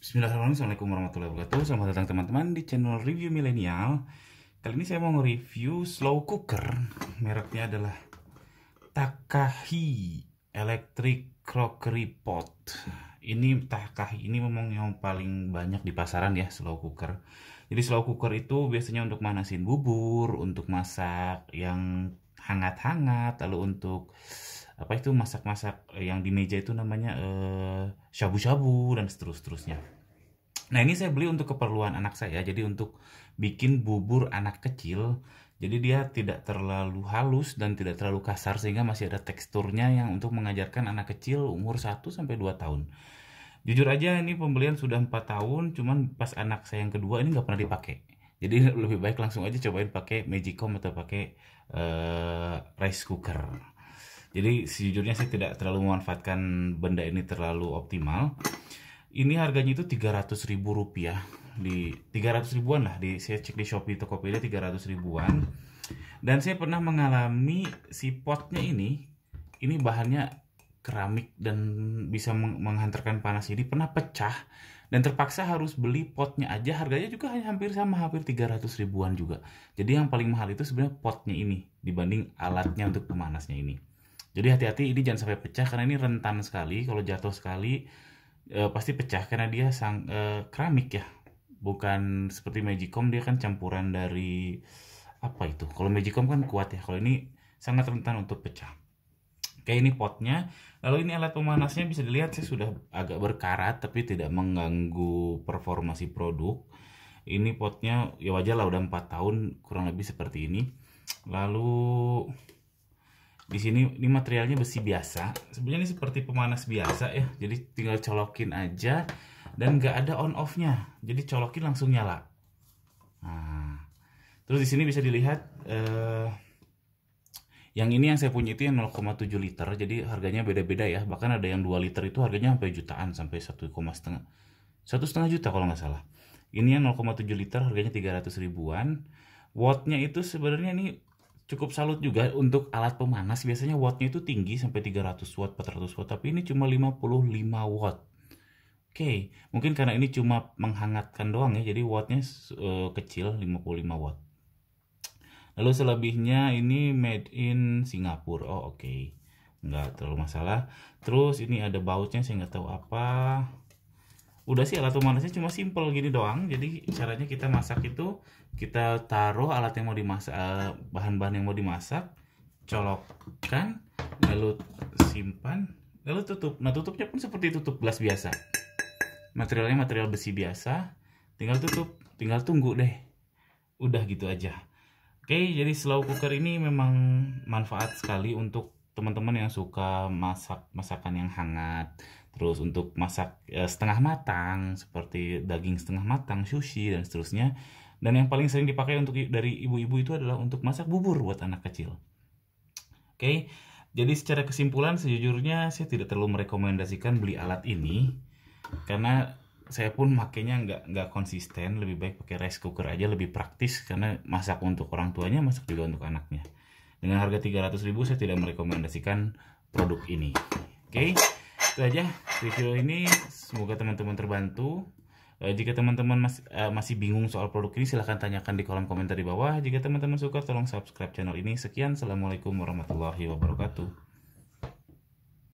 Bismillahirrahmanirrahim Assalamualaikum warahmatullahi wabarakatuh Selamat datang teman-teman di channel Review Milenial Kali ini saya mau nge-review slow cooker Mereknya adalah Takahi Electric Crockery Pot Ini Takahi ini memang yang paling banyak di pasaran ya slow cooker Jadi slow cooker itu biasanya untuk manasin bubur Untuk masak yang hangat-hangat Lalu untuk apa itu masak-masak eh, yang di meja itu namanya eh, shabu-shabu dan seterus-terusnya. Nah ini saya beli untuk keperluan anak saya, jadi untuk bikin bubur anak kecil. Jadi dia tidak terlalu halus dan tidak terlalu kasar sehingga masih ada teksturnya yang untuk mengajarkan anak kecil umur 1 2 tahun. Jujur aja ini pembelian sudah 4 tahun, cuman pas anak saya yang kedua ini nggak pernah dipakai. Jadi lebih baik langsung aja cobain pakai Magicom atau pakai uh, rice cooker. Jadi sejujurnya saya tidak terlalu memanfaatkan benda ini terlalu optimal. Ini harganya itu 300 ribu rupiah di 300 ribuan lah di saya cek di Shopee Tokopedia 300 ribuan. Dan saya pernah mengalami si potnya ini ini bahannya keramik dan bisa menghantarkan panas Jadi pernah pecah dan terpaksa harus beli potnya aja harganya juga hanya hampir sama hampir 300 ribuan juga jadi yang paling mahal itu sebenarnya potnya ini dibanding alatnya untuk pemanasnya ini jadi hati-hati ini jangan sampai pecah karena ini rentan sekali kalau jatuh sekali e, pasti pecah karena dia sang e, keramik ya. Bukan seperti Magicom dia kan campuran dari apa itu? Kalau Magicom kan kuat ya. Kalau ini sangat rentan untuk pecah. Oke, ini potnya. Lalu ini alat pemanasnya bisa dilihat sih sudah agak berkarat tapi tidak mengganggu performasi produk. Ini potnya ya wajar lah udah 4 tahun kurang lebih seperti ini. Lalu di sini ini materialnya besi biasa sebenarnya ini seperti pemanas biasa ya jadi tinggal colokin aja dan nggak ada on off nya jadi colokin langsung nyala nah, terus di sini bisa dilihat eh, yang ini yang saya punya itu yang 0,7 liter jadi harganya beda-beda ya bahkan ada yang 2 liter itu harganya sampai jutaan sampai satu koma setengah satu setengah juta kalau nggak salah ini yang 0,7 liter harganya 300 ribuan wattnya itu sebenarnya ini cukup salut juga untuk alat pemanas biasanya wattnya itu tinggi sampai 300 watt 400 watt tapi ini cuma 55 watt oke okay. mungkin karena ini cuma menghangatkan doang ya jadi wattnya uh, kecil 55 watt lalu selebihnya ini made in Singapura oh oke okay. nggak terlalu masalah terus ini ada bautnya saya nggak tahu apa udah sih alat pemanasnya cuma simple gini doang jadi caranya kita masak itu kita taruh alat yang mau dimasak eh, bahan-bahan yang mau dimasak colokkan lalu simpan lalu tutup nah tutupnya pun seperti tutup gelas biasa materialnya material besi biasa tinggal tutup tinggal tunggu deh udah gitu aja oke jadi slow cooker ini memang manfaat sekali untuk teman-teman yang suka masak masakan yang hangat terus untuk masak e, setengah matang seperti daging setengah matang sushi dan seterusnya dan yang paling sering dipakai untuk dari ibu-ibu itu adalah untuk masak bubur buat anak kecil oke jadi secara kesimpulan sejujurnya saya tidak terlalu merekomendasikan beli alat ini karena saya pun makainya nggak nggak konsisten lebih baik pakai rice cooker aja lebih praktis karena masak untuk orang tuanya masak juga untuk anaknya dengan harga 300 ribu saya tidak merekomendasikan produk ini. Oke, okay? itu aja review ini. Semoga teman-teman terbantu. uh, jika teman-teman masih, uh, e, masih bingung soal produk ini, silahkan tanyakan di kolom komentar di bawah. Jika teman-teman suka, tolong subscribe channel ini. Sekian, Assalamualaikum warahmatullahi wabarakatuh.